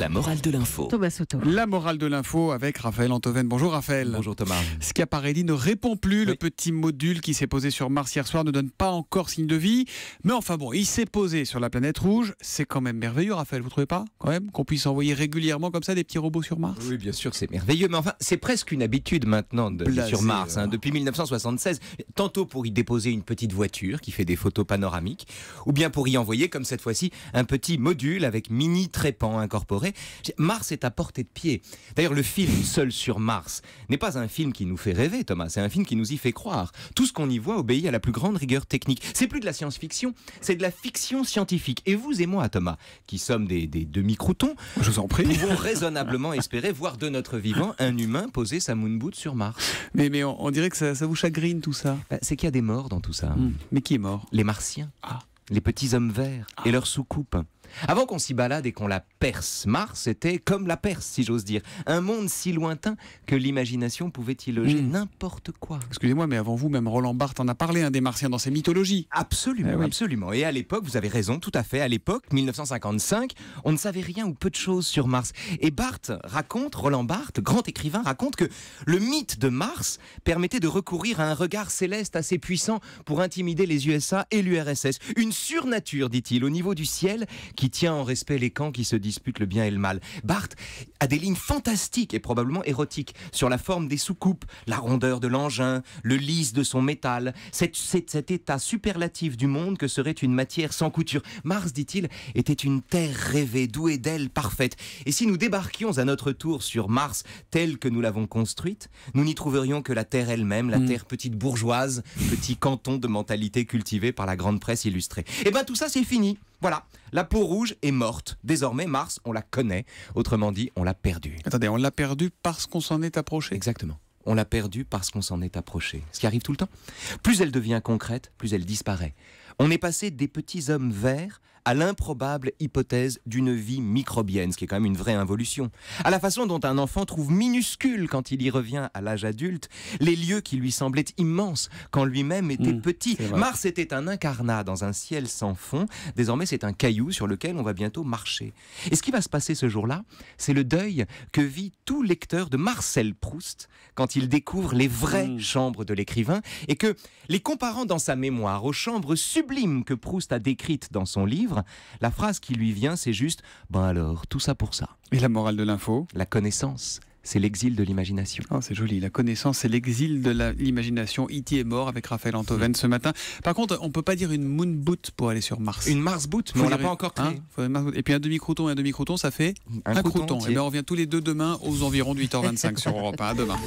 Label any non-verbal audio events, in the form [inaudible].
La morale de l'info. Thomas Soto. La morale de l'info avec Raphaël Antoven. Bonjour Raphaël. Bonjour Thomas. dit ne répond plus. Le petit module qui s'est posé sur Mars hier soir ne donne pas encore signe de vie. Mais enfin bon, il s'est posé sur la planète rouge. C'est quand même merveilleux, Raphaël, vous trouvez pas Quand même Qu'on puisse envoyer régulièrement comme ça des petits robots sur Mars Oui, bien sûr c'est merveilleux. Mais enfin, c'est presque une habitude maintenant de, sur Mars. Hein. Hein. depuis 1976, tantôt pour y déposer une petite voiture qui fait des photos panoramiques, ou bien pour y envoyer, comme cette fois-ci, un petit module avec mini trépan incorporé Mars est à portée de pied. D'ailleurs, le film [laughs] Seul sur Mars n'est pas un film qui nous fait rêver, Thomas, c'est un film qui nous y fait croire. Tout ce qu'on y voit obéit à la plus grande rigueur technique. C'est plus de la science-fiction, c'est de la fiction scientifique. Et vous et moi, Thomas, qui sommes des, demi-croutons, je vous en prie, pouvons raisonnablement espérer voir de notre vivant un humain poser sa moonboot sur Mars. Mais, on, dirait que ça, vous chagrine tout ça. Bah, c'est qu'il y a des morts dans tout ça. Hmm. Mais qui est mort Les Martiens. Ah. Les petits hommes verts ah. et leurs soucoupes. Avant qu'on s'y balade et qu'on la perce, Mars était comme la Perse, si j'ose dire. Un monde si lointain que l'imagination pouvait y loger hmm. n'importe quoi. Excusez-moi, mais avant vous, même Roland Barthes en a parlé, un des Martiens, dans ses mythologies. Absolument, eh absolument. Et à l'époque, vous avez raison, tout à fait. À l'époque, 1955, on ne savait rien ou peu de choses sur Mars. Et Barthes raconte, Roland Barthes, grand écrivain, raconte que le mythe de Mars permettait de recourir à un regard céleste assez puissant pour intimider les USA et l'URSS. Une surnature, dit-il, au niveau du ciel qui tient en respect les camps qui se disputent le bien et le mal. Barthes a des lignes fantastiques et probablement érotiques sur la forme des soucoupes, la rondeur de l'engin, le lisse de son métal, cet, cet, état superlatif du monde que serait une matière sans couture. Mars, dit-il, était une terre rêvée, douée d'elle parfaite. Et si nous débarquions à notre tour sur Mars telle que nous l'avons construite, nous n'y trouverions que la terre elle-même, la mm. terre petite bourgeoise, petit canton de mentalité cultivée par la grande presse illustrée. Eh bien tout ça c'est fini. Voilà, la peau rouge est morte. Désormais, Mars, on la connaît. Autrement dit, on l'a perdue. Attendez, on l'a perdue parce qu'on s'en est approché Exactement. On l'a perdue parce qu'on s'en est approché. Ce qui arrive tout le temps. Plus elle devient concrète, plus elle disparaît. On est passé des petits hommes verts à l'improbable hypothèse d'une vie microbienne, ce qui est quand même une vraie involution. À la façon dont un enfant trouve minuscule quand il y revient à l'âge adulte les lieux qui lui semblaient immenses quand lui-même était hmm, petit. Mars était un incarnat dans un ciel sans fond. Désormais, c'est un caillou sur lequel on va bientôt marcher. Et ce qui va se passer ce jour-là, c'est le deuil que vit tout lecteur de Marcel Proust quand il découvre les vraies hmm. chambres de l'écrivain et que les comparant dans sa mémoire aux chambres sub que Proust a décrite dans son livre, la phrase qui lui vient, c'est juste Ben alors, tout ça pour ça. Et la morale de l'info La connaissance c'est l'exil de l'imagination. Oh, c'est joli, la connaissance, c'est l'exil de l'imagination. E.T. est mort avec Raphaël Antoven ce matin. Par contre, on peut pas dire une moon boot pour aller sur Mars. Une Mars boot, mais on l'a pas encore créé. Hein, et puis un demi-crouton et un demi-crouton, ça fait un, croton crouton. Et eh ben, on revient tous les deux demain aux environs de 8h25 sur Europe 1. demain.